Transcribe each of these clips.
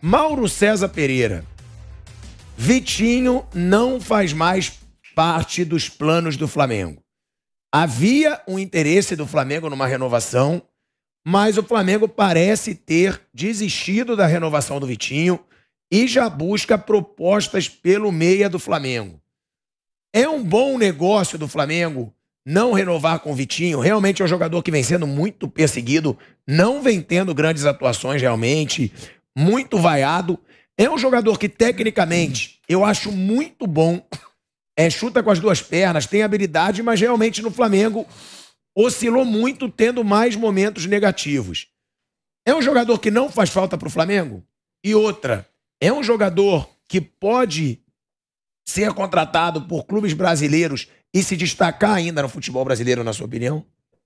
Mauro César Pereira. Vitinho não faz mais parte dos planos do Flamengo. Havia um interesse do Flamengo numa renovação, mas o Flamengo parece ter desistido da renovação do Vitinho e já busca propostas pelo meia do Flamengo. É um bom negócio do Flamengo não renovar com o Vitinho. Realmente é um jogador que vem sendo muito perseguido, não vem tendo grandes atuações realmente muito vaiado. É um jogador que, tecnicamente, eu acho muito bom. É, chuta com as duas pernas, tem habilidade, mas realmente no Flamengo oscilou muito, tendo mais momentos negativos. É um jogador que não faz falta para o Flamengo? E outra, é um jogador que pode ser contratado por clubes brasileiros e se destacar ainda no futebol brasileiro, na sua opinião?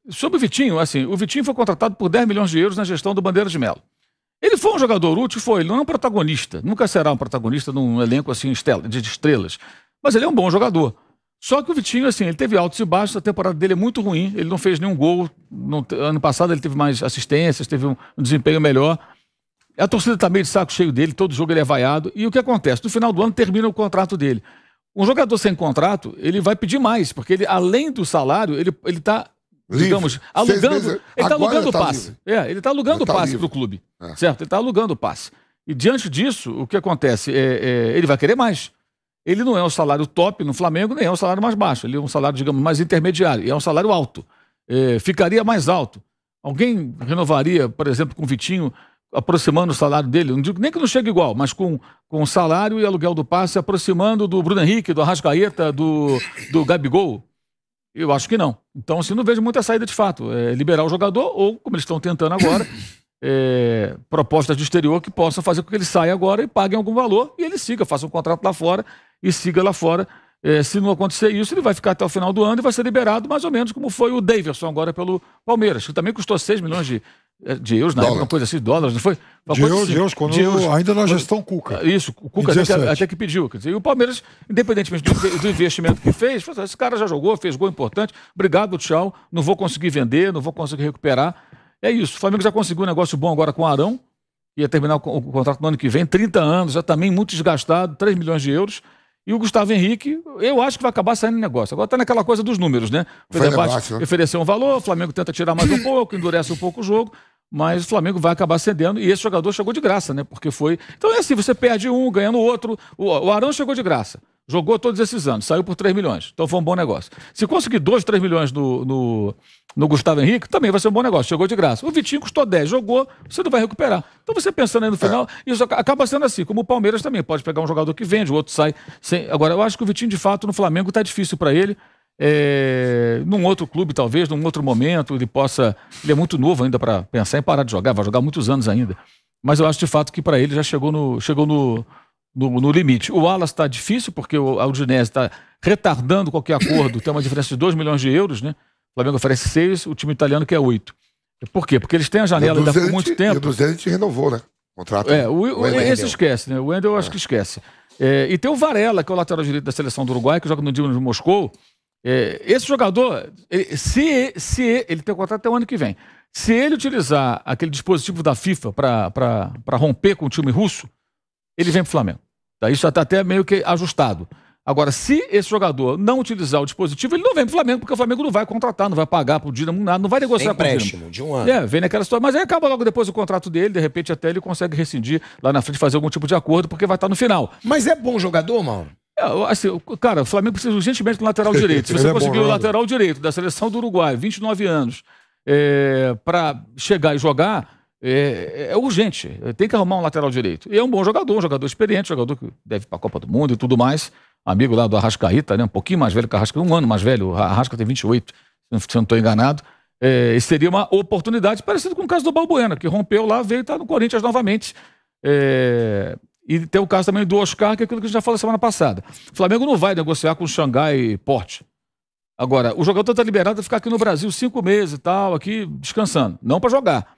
Sobre o Vitinho, assim, o Vitinho foi contratado por 10 milhões de euros na gestão do Bandeira de Melo. Ele foi um jogador útil, foi, ele não é um protagonista, nunca será um protagonista num elenco assim de estrelas, mas ele é um bom jogador. Só que o Vitinho, assim, ele teve altos e baixos, a temporada dele é muito ruim, ele não fez nenhum gol. No, ano passado ele teve mais assistências, teve um, um desempenho melhor. A torcida está meio de saco cheio dele, todo jogo ele é vaiado. E o que acontece? No final do ano termina o contrato dele. Um jogador sem contrato, ele vai pedir mais, porque ele, além do salário, ele está Livre. digamos, alugando. Ele está alugando o tá passe. Livre. É, ele está alugando o tá passe para o clube. É. Certo? Ele está alugando o passe. E diante disso, o que acontece? É, é, ele vai querer mais. Ele não é um salário top no Flamengo, nem é um salário mais baixo. Ele é um salário, digamos, mais intermediário. É um salário alto. É, ficaria mais alto. Alguém renovaria, por exemplo, com o Vitinho, aproximando o salário dele? Não digo nem que não chegue igual, mas com, com o salário e aluguel do passe aproximando do Bruno Henrique, do Arrascaeta, do, do Gabigol. Eu acho que não. Então, assim, não vejo muita saída de fato. É liberar o jogador ou, como eles estão tentando agora, é, propostas do exterior que possam fazer com que ele saia agora e paguem algum valor e ele siga, faça um contrato lá fora e siga lá fora. É, se não acontecer isso, ele vai ficar até o final do ano e vai ser liberado, mais ou menos como foi o Davidson agora pelo Palmeiras, que também custou 6 milhões de, é, de euros na dólar. época, uma coisa assim, dólares, não foi? Uma de, euros, assim, de euros, quando de euros. ainda na gestão Cuca. Isso, o Cuca até que, até que, pediu. Quer dizer, e o Palmeiras, independentemente do, do investimento que fez, falou, assim, esse cara já jogou, fez gol importante, obrigado, tchau, não vou conseguir vender, não vou conseguir recuperar. É isso, o Flamengo já conseguiu um negócio bom agora com o Arão, ia terminar o, o contrato no ano que vem, 30 anos, já tá também muito desgastado, 3 milhões de euros. E o Gustavo Henrique, eu acho que vai acabar saindo negócio. Agora está naquela coisa dos números, né? O Fenerbahçe né? ofereceu um valor, o Flamengo tenta tirar mais um pouco, endurece um pouco o jogo mas o Flamengo vai acabar cedendo e esse jogador chegou de graça, né? Porque foi. Então é assim, você perde um, ganhando outro. O Arão chegou de graça. Jogou todos esses anos, saiu por 3 milhões. Então foi um bom negócio. Se conseguir 2, 3 milhões no, no, no, Gustavo Henrique, também vai ser um bom negócio. Chegou de graça. O Vitinho custou 10, jogou, você não vai recuperar. Então você pensando aí no final, isso acaba sendo assim, como o Palmeiras também. Pode pegar um jogador que vende, o outro sai sem. Agora, eu acho que o Vitinho, de fato, no Flamengo está difícil para ele é, num outro clube, talvez, num outro momento, ele possa. Ele é muito novo ainda para pensar em parar de jogar, vai jogar muitos anos ainda. Mas eu acho de fato que para ele já chegou no, chegou no, no, no limite. O Alas está difícil, porque o Udinese está retardando qualquer acordo, tem uma diferença de 2 milhões de euros, né? O Flamengo oferece 6, o time italiano quer 8. Por quê? Porque eles têm a janela ainda por muito tempo. E o do Zenit renovou, né? O contrato. É, o, o, o esse esquece, né? O Wendel eu acho é. que esquece. É, e tem o Varela, que é o lateral direito da seleção do Uruguai, que joga no Dinamo de Moscou, é, esse jogador, ele, se, se ele tem contrato até o ano que vem, se ele utilizar aquele dispositivo da FIFA para romper com o time russo, ele vem para o Flamengo. Tá? Isso está até meio que ajustado. Agora, se esse jogador não utilizar o dispositivo, ele não vem para o Flamengo, porque o Flamengo não vai contratar, não vai pagar para o Dinamo nada, não vai negociar para Dinamo. de um ano. É, vem naquela situação. Mas aí acaba logo depois o contrato dele, de repente até ele consegue rescindir lá na frente, fazer algum tipo de acordo, porque vai estar tá no final. Mas é bom jogador, Mauro? É, assim, cara, o Flamengo precisa urgentemente do lateral direito. Se você é conseguir o lateral direito da seleção do Uruguai, 29 anos, é, para chegar e jogar, é, é, urgente. Tem que arrumar um lateral direito. E é um bom jogador, um jogador experiente, um jogador que deve ir para a Copa do Mundo e tudo mais. Amigo lá do Arrascaíta, né? um pouquinho mais velho que o Arrasca, um ano mais velho. O Arrasca tem 28, se não estou enganado. É, seria uma oportunidade parecida com o caso do Balbuena, que rompeu lá, veio estar tá no Corinthians novamente. É, e tem o caso também do Oscar, que é aquilo que a gente já falou semana passada. O Flamengo não vai negociar com o Xangai Porte. Agora, o jogador está liberado a ficar aqui no Brasil cinco meses e tal, aqui descansando. Não para jogar.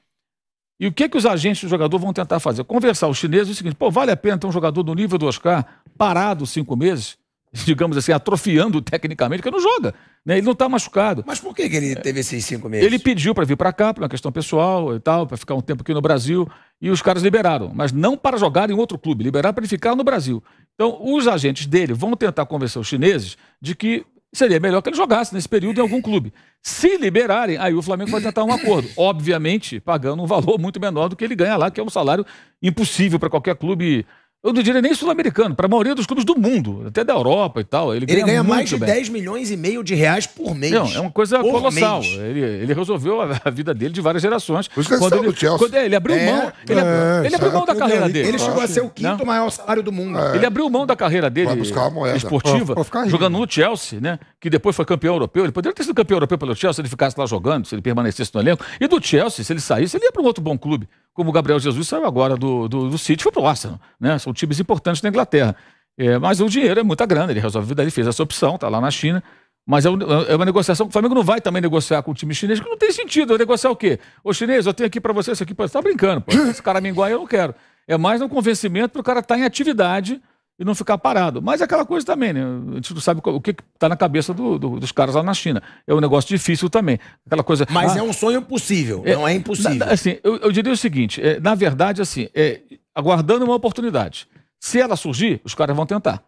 E o que que os agentes do jogador vão tentar fazer? Conversar. Os chineses é o seguinte: pô, vale a pena ter um jogador do nível do Oscar parado cinco meses? digamos assim, atrofiando tecnicamente, porque não joga. Né? Ele não está machucado. Mas por que, que ele teve esses cinco meses? Ele pediu para vir para cá, por uma questão pessoal e tal, para ficar um tempo aqui no Brasil, e os caras liberaram, mas não para jogar em outro clube, liberaram para ele ficar no Brasil. Então, os agentes dele vão tentar convencer os chineses de que seria melhor que ele jogasse nesse período em algum clube. Se liberarem, aí o Flamengo vai tentar um acordo. Obviamente, pagando um valor muito menor do que ele ganha lá, que é um salário impossível para qualquer clube eu não diria nem sul-americano, para a maioria dos clubes do mundo, até da Europa e tal. Ele, ele ganha, ganha mais de bem. 10 milhões e meio de reais por mês. Não, é uma coisa colossal. Ele, ele, resolveu a, a, vida dele de várias gerações. Por isso que quando ele, do Chelsea. Quando, é, ele abriu é, mão. Ele, é, é, ele abriu mão da carreira dele. Ele chegou a ser o quinto não? maior salário do mundo. Ele abriu mão da carreira dele esportiva, pra, pra jogando no Chelsea, né? Que depois foi campeão europeu. Ele poderia ter sido campeão europeu pelo Chelsea se ele ficasse lá jogando, se ele permanecesse no elenco. E do Chelsea, se ele saísse, ele ia para um outro bom clube como o Gabriel Jesus saiu agora do, do, do City, foi pro Arsenal, né? São times importantes na Inglaterra. É, mas o dinheiro é muita grana, ele resolve vida, ele fez essa opção, tá lá na China. Mas é, é uma negociação. O Flamengo não vai também negociar com o time chinês, que não tem sentido. Eu é negociar o quê? Ô chinês, eu tenho aqui para você isso aqui. Você tá brincando, pô. Esse cara minguar eu não quero. É mais um convencimento pro o cara estar tá em atividade e não ficar parado. Mas é aquela coisa também, né? A gente não sabe o que está na cabeça do, do, dos caras lá na China. É um negócio difícil também. Aquela coisa. Mas ah, é um sonho possível, é, não é, é impossível. Assim, eu, eu diria o seguinte: é, na verdade, assim, é, aguardando uma oportunidade. Se ela surgir, os caras vão tentar.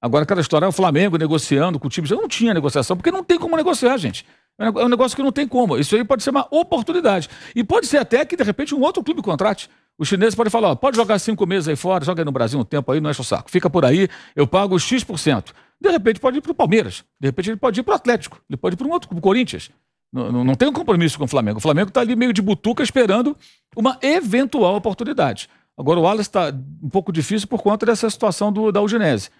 Agora, aquela história, o Flamengo negociando com o time, já não tinha negociação, porque não tem como negociar, gente. É, é um negócio que não tem como. Isso aí pode ser uma oportunidade. E pode ser até que, de repente, um outro clube contrate. Os chineses podem falar, ó, pode jogar cinco meses aí fora, joga aí no Brasil um tempo aí, não enche o saco. Fica por aí, eu pago X%. De repente pode ir para o Palmeiras, de repente ele pode ir para o Atlético, ele pode ir para um outro, para o Corinthians. Não, não, não, tem um compromisso com o Flamengo. O Flamengo está ali meio de butuca esperando uma eventual oportunidade. Agora o Wallace está um pouco difícil por conta dessa situação do, da Udinese.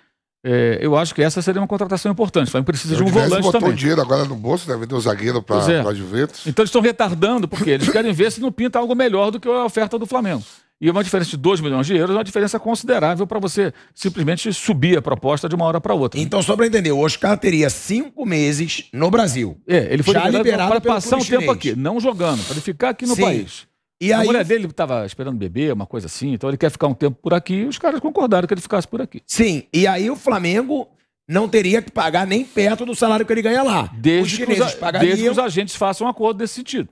É, eu acho que essa seria uma contratação importante. O Flamengo precisa de um volante botou também. dinheiro agora no bolso, deve ter um zagueiro para é. Juventus. Então eles estão retardando, porque eles querem ver se não pinta algo melhor do que a oferta do Flamengo. E uma diferença de 2 milhões de euros é uma diferença considerável para você simplesmente subir a proposta de uma hora para outra. Então, só para entender, o Oscar teria cinco meses no Brasil. É, ele foi Já liberado, liberado para passar um tempo aqui, não jogando, para ele ficar aqui no Sim. país. E a aí... mulher dele estava esperando beber, uma coisa assim, então ele quer ficar um tempo por aqui e os caras concordaram que ele ficasse por aqui. Sim, e aí o Flamengo não teria que pagar nem perto do salário que ele ganha lá. Desde, os que, os, pagariam... desde que os agentes façam um acordo desse sentido.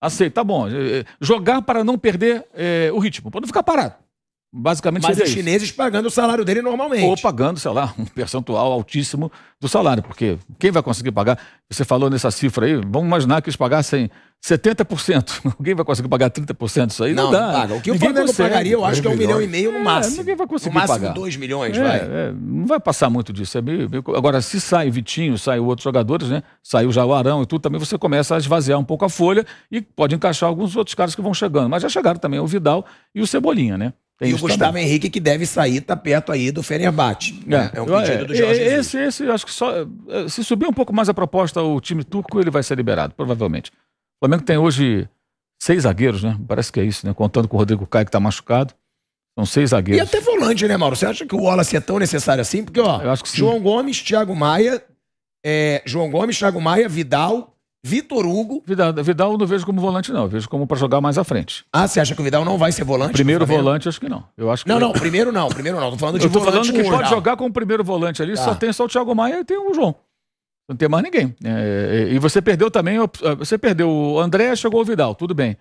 Aceita, tá bom. Eh, eh, jogar para não perder é, o ritmo, para não ficar parado. Basicamente Mas os isso. chineses pagando o salário dele normalmente. Ou pagando, sei lá, um percentual altíssimo do salário, porque quem vai conseguir pagar? Você falou nessa cifra aí, vamos imaginar que eles pagassem 70%. Alguém vai conseguir pagar 30% isso aí? Não, não dá. paga. O que ninguém o Flamengo consegue. pagaria, eu acho que é um milhão e meio no é, máximo. ninguém vai conseguir pagar. No máximo pagar. dois milhões, é, vai. É, não vai passar muito disso. É meio, meio... Agora, se sai Vitinho, sai outros jogadores, né? Saiu já o Arão e tudo, também você começa a esvaziar um pouco a folha e pode encaixar alguns outros caras que vão chegando. Mas já chegaram também o Vidal e o Cebolinha, né? Tem e o Gustavo também. Henrique, que deve sair, tá perto aí do Fenerbahçe. É, né? é um pedido é, do Jorge. esse, esse, acho que só. Eh, se subir um pouco mais a proposta o time turco, ele vai ser liberado, provavelmente. O Flamengo tem hoje seis zagueiros, né? Parece que é isso, né? Contando com o Rodrigo Caio, que tá machucado. São seis zagueiros. E até volante, né, Mauro? Você acha que o Wallace é tão necessário assim? Porque, ó, João Gomes, Thiago Maia, é, João Gomes, Thiago Maia, Vidal, Vitor Hugo. Vidal, Vidal eu não vejo como volante, não. Eu vejo como para jogar mais à frente. Ah, você acha que o Vidal não vai ser volante? Primeiro volante, acho que não. Eu acho que não, ele... não, primeiro não, primeiro não. Tô falando de eu tô volante. Falando que pode jogar como primeiro volante ali, tá. só ah. tem só o Thiago Maia e tem o João. Não tem mais ninguém. É, é e você perdeu também. Ah, você perdeu o André, chegou o Vidal, tudo bem.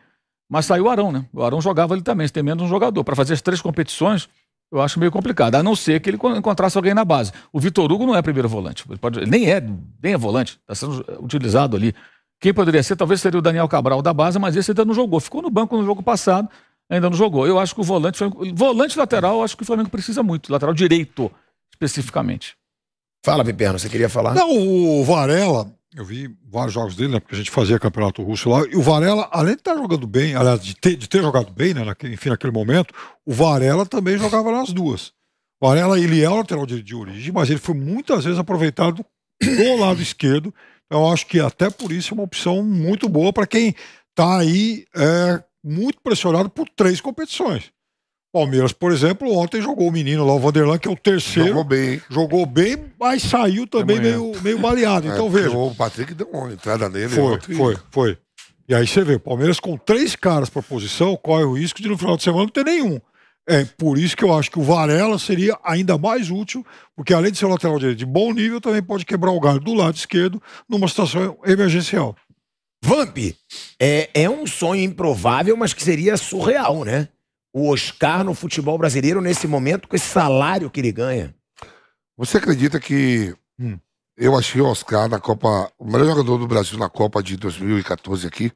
Mas saiu o Arão, né? O Arão jogava ali também, você tem menos um jogador. Para fazer as três competições, eu acho meio complicado, a não ser que ele encontrasse alguém na base. O Vitor Hugo não é primeiro volante, ele, pode, nem é, nem é volante, está sendo utilizado ali quem poderia ser, talvez seria o Daniel Cabral da base, mas esse ainda não jogou. Ficou no banco no jogo passado, ainda não jogou. Eu acho que o volante, volante lateral, eu acho que o Flamengo precisa muito, lateral direito, especificamente. Fala, Viperno, você queria falar? Não, o Varela, eu vi vários jogos dele, né? Porque a gente fazia campeonato russo lá. E o Varela, além de estar tá jogando bem, aliás, de ter, de ter jogado bem, né? Naquele, enfim, naquele momento, o Varela também jogava nas duas. O Varela, ele é o lateral de, de origem, mas ele foi muitas vezes aproveitado do lado esquerdo eu acho que até por isso é uma opção muito boa para quem está aí é, muito pressionado por três competições. Palmeiras, por exemplo, ontem jogou o menino lá, o Vanderlan, que é o terceiro. Jogou bem. Jogou bem, mas saiu também meio, meio baleado. Então é, veja. O Patrick deu uma entrada nele. Foi, ontem. foi, foi. E aí você vê, o Palmeiras com três caras para posição, corre o risco de no final de semana não ter nenhum. É por isso que eu acho que o Varela seria ainda mais útil, porque além de ser um lateral direito de bom nível, também pode quebrar o galho do lado esquerdo numa situação emergencial. Vamp, é, é um sonho improvável, mas que seria surreal, né? O Oscar no futebol brasileiro nesse momento, com esse salário que ele ganha. Você acredita que hum. eu achei o Oscar na Copa, o melhor jogador do Brasil na Copa de 2014 aqui?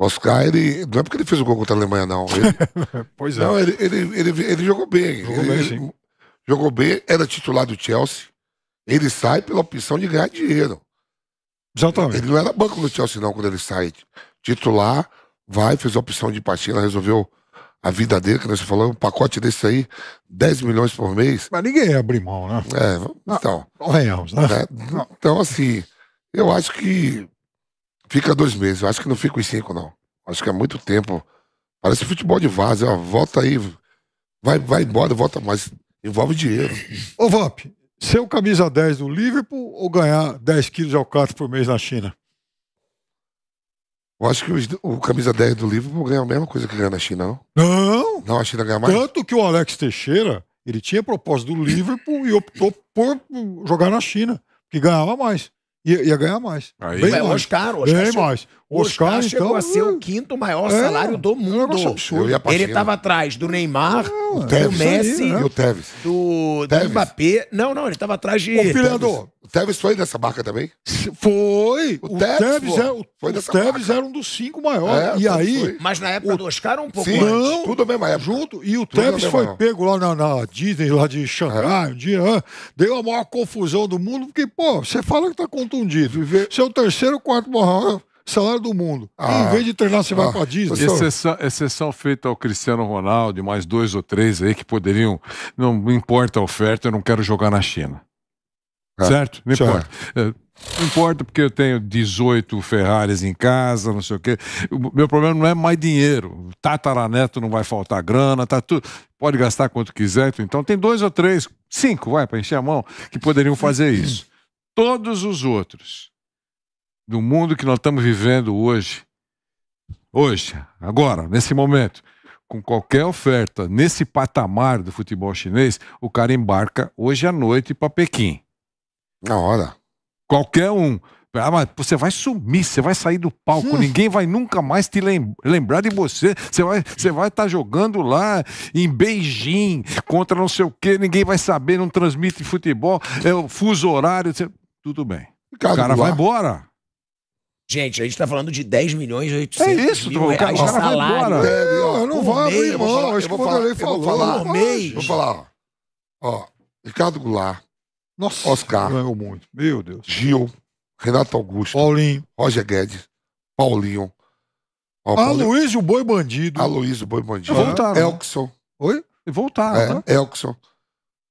O Oscar, ele, não é porque ele fez o gol contra a Alemanha, não. Ele, pois é. Não, ele, ele, ele, ele jogou bem. Jogou ele, bem, Jogou bem, era titular do Chelsea. Ele sai pela opção de ganhar dinheiro. Exatamente. Ele não era banco do Chelsea, não, quando ele sai. Titular, vai, fez a opção de partida, resolveu a vida dele, que nós falamos, um pacote desse aí, 10 milhões por mês. Mas ninguém ia abrir mão, né? É, ah, então. Não, não, né. não. Né? Então, assim, eu acho que Fica dois meses. Eu acho que não fica os cinco, não. Acho que é muito tempo. Parece futebol de vaza. Ó, volta aí. Vai, vai embora, volta mais. Envolve dinheiro. Ô, Vamp, ser o camisa 10 do Liverpool ou ganhar 10 quilos de alcatro por mês na China? Eu acho que os, o camisa 10 do Liverpool ganha a mesma coisa que ganha na China, não? Não! Não, a China ganha mais. Tanto que o Alex Teixeira, ele tinha proposta do Liverpool e optou por jogar na China, que ganhava mais ia, ia ganhar mais. Aí, bem mais, mais caro, bem mais. Oscar, Oscar então? chegou então, a ser o quinto maior é, salário do mundo. Ele estava atrás do Neymar, não, do é né? Tevez, Messi, aí, né? do, Tevez. do, Mbappé. Não, não, ele estava atrás de. Ô, Fernando, o Tevez foi dessa marca também? Foi. O, o Tevez, Tevez, Era, é o, foi o Tevez era um dos cinco maiores. É, e aí, Mas na época o, do Oscar um pouco sim, antes. Não, tudo bem, é mas junto. E o Tevez foi maior. pego lá na, na, Disney, lá de Xangai, é. um dia. Deu a maior confusão do mundo, porque, pô, você fala que está contundido. Seu terceiro, quarto maior salário do mundo. Ah, em vez de treinar, você ah, vai para Disney. Exceção, exceção, feita ao Cristiano Ronaldo e mais dois ou três aí que poderiam. Não importa a oferta, eu não quero jogar na China. É. certo? Não certo. importa. É, não importa porque eu tenho 18 Ferraris em casa, não sei o quê. O meu problema não é mais dinheiro. Tataraneto não vai faltar grana, tá tudo. Pode gastar quanto quiser. Então tem dois ou três, cinco, vai, para encher a mão, que poderiam fazer isso. Todos os outros do mundo que nós estamos vivendo hoje, hoje, agora, nesse momento, com qualquer oferta nesse patamar do futebol chinês, o cara embarca hoje à noite para Pequim. Na hora. Qualquer um. Ah, mas você vai sumir, você vai sair do palco, hum. ninguém vai nunca mais te lembrar de você. Você vai estar você vai tá jogando lá em Beijing contra não sei o quê, ninguém vai saber, não transmite futebol, é o fuso horário. Você... Tudo bem. o cara vai embora. Gente, a gente tá falando de 10 milhões e 800 é isso, mil reais de salário. É, eu não vou abrir mão, acho eu, o Vou falar, por mês. Vou falar, ó, Ricardo Goulart, Nossa, Oscar, ganhou muito, meu Deus. Gil, Renato Augusto, Paulinho, Roger Guedes, Paulinho. Ó, Paulinho. Aloysio Boi Bandido. Aloysio Boi Bandido. Voltaram. Né? Elkson. Oi? Voltaram, é, né? Elkson.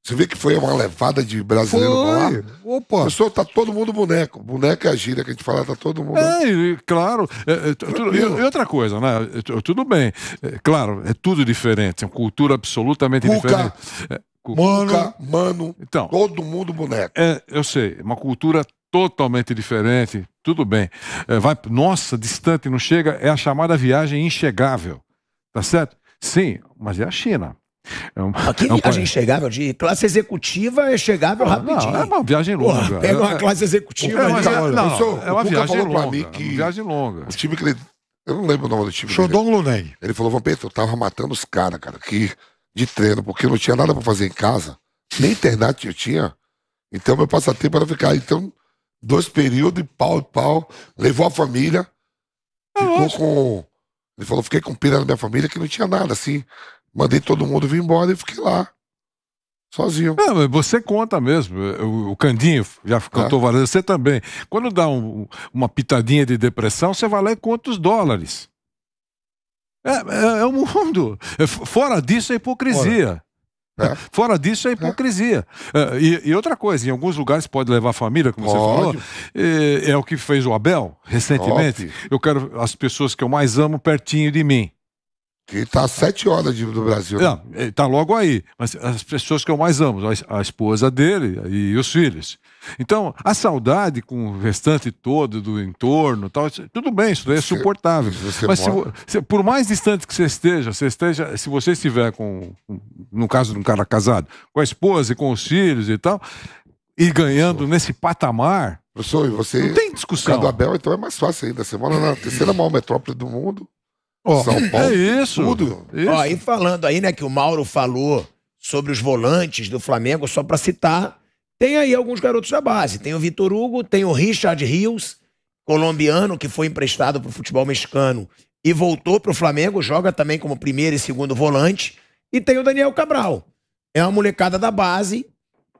Você vê que foi uma levada de brasileiro foi. lá? Opa! Pessoal, tá todo mundo boneco. Boneco é a gíria que a gente fala, tá todo mundo. É, claro. É, é, tu, e, outra coisa, né? É, tudo bem. É, claro, é tudo diferente. É uma cultura absolutamente Cuca. diferente. É, mano, Cuca, mano, então, todo mundo boneco. É, eu sei, uma cultura totalmente diferente, tudo bem. É, vai, nossa, distante, não chega, é a chamada viagem inchegável, tá certo? Sim, mas é a China. É uma, ah, é um chegava de classe executiva é chegável ah, rapidinho. Não, é uma viagem longa. Porra, pega uma é, classe executiva. É uma, é uma viagem longa. É que uma viagem longa. O time que ele, eu não lembro o nome do time. Xodong Lunen. Ele falou, Pedro, eu tava matando os caras, cara, que de treino, porque eu não tinha nada para fazer em casa, nem internet eu tinha. Então meu passatempo era ficar. Então, dois períodos, pau e pau, levou a família, é ficou lógico. com. Ele falou, fiquei com pena da minha família que não tinha nada, assim. Mandei todo mundo vir embora e fiquei lá. Sozinho. É, mas você conta mesmo. O, o Candinho já é. cantou é. várias Você também. Quando dá um, uma pitadinha de depressão, você vai lá e conta os dólares. É, é, é o mundo. É, fora disso é hipocrisia. Fora, é. Fora disso é, é. hipocrisia. E, e, outra coisa, em alguns lugares pode levar a família, como pode. você falou. é o que fez o Abel recentemente. Eu quero as pessoas que eu mais amo pertinho de mim. Que está a sete horas de, do Brasil. Né? Não, está logo aí. Mas as pessoas que eu mais amo, a, a esposa dele e os filhos. Então, a saudade com o restante todo do entorno, tal, tudo bem, isso daí é suportável. Mas se, se, por mais distante que você esteja, você esteja, se você estiver com, no caso de um cara casado, com a esposa e com os filhos e tal, e ganhando nesse patamar. sou e você. Não tem discussão. Cado Abel, então é mais fácil ainda. Você mora na terceira maior metrópole do mundo. Oh, São é Paulo. É isso. Tudo. Isso. Ó, e falando aí, né, que o Mauro falou sobre os volantes do Flamengo, só para citar, tem aí alguns garotos da base. Tem o Vitor Hugo, tem o Richard Rios, colombiano, que foi emprestado para o futebol mexicano e voltou para o Flamengo, joga também como primeiro e segundo volante. E tem o Daniel Cabral. É uma molecada da base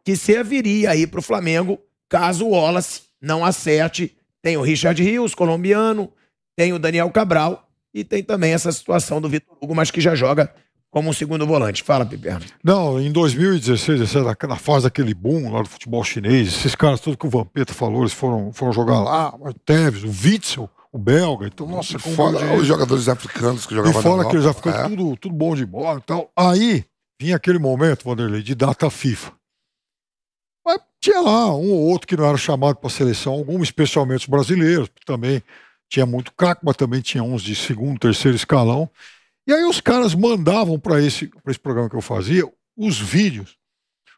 que serviria aí para o Flamengo caso o Wallace não acerte. Tem o Richard Rios, colombiano, tem o Daniel Cabral e tem também essa situação do Vitor Hugo, mas que já joga como um segundo volante. Fala, Piperno. Não, em 2016, na fase daquele boom lá do futebol chinês, esses caras tudo que o Vampeta falou, eles foram, foram jogar lá, o Tevez, o Witzel, o belga, então, nossa, como fora, de... os jogadores africanos que jogavam E fora que eles já é. tudo, tudo bom de bola e tal. Aí, vinha aquele momento, Vanderlei, de data FIFA. Mas tinha lá um ou outro que não era chamado para a seleção, alguns especialmente os brasileiros, também tinha muito craque, mas também tinha uns de segundo, terceiro escalão. E aí os caras mandavam para esse, esse programa que eu fazia os vídeos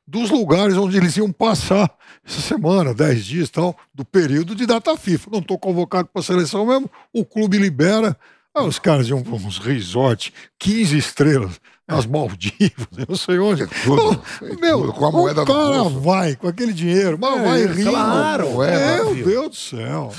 dos lugares onde eles iam passar essa semana, 10 dias e tal, do período de data FIFA. Não estou convocado para a seleção mesmo, o clube libera. Aí os caras iam para uns resort, 15 estrelas, as Maldivas, eu sei onde. É tudo, então, meu, com a moeda o cara vai com aquele dinheiro, mas é, vai rindo. Claro, é, meu Deus do céu.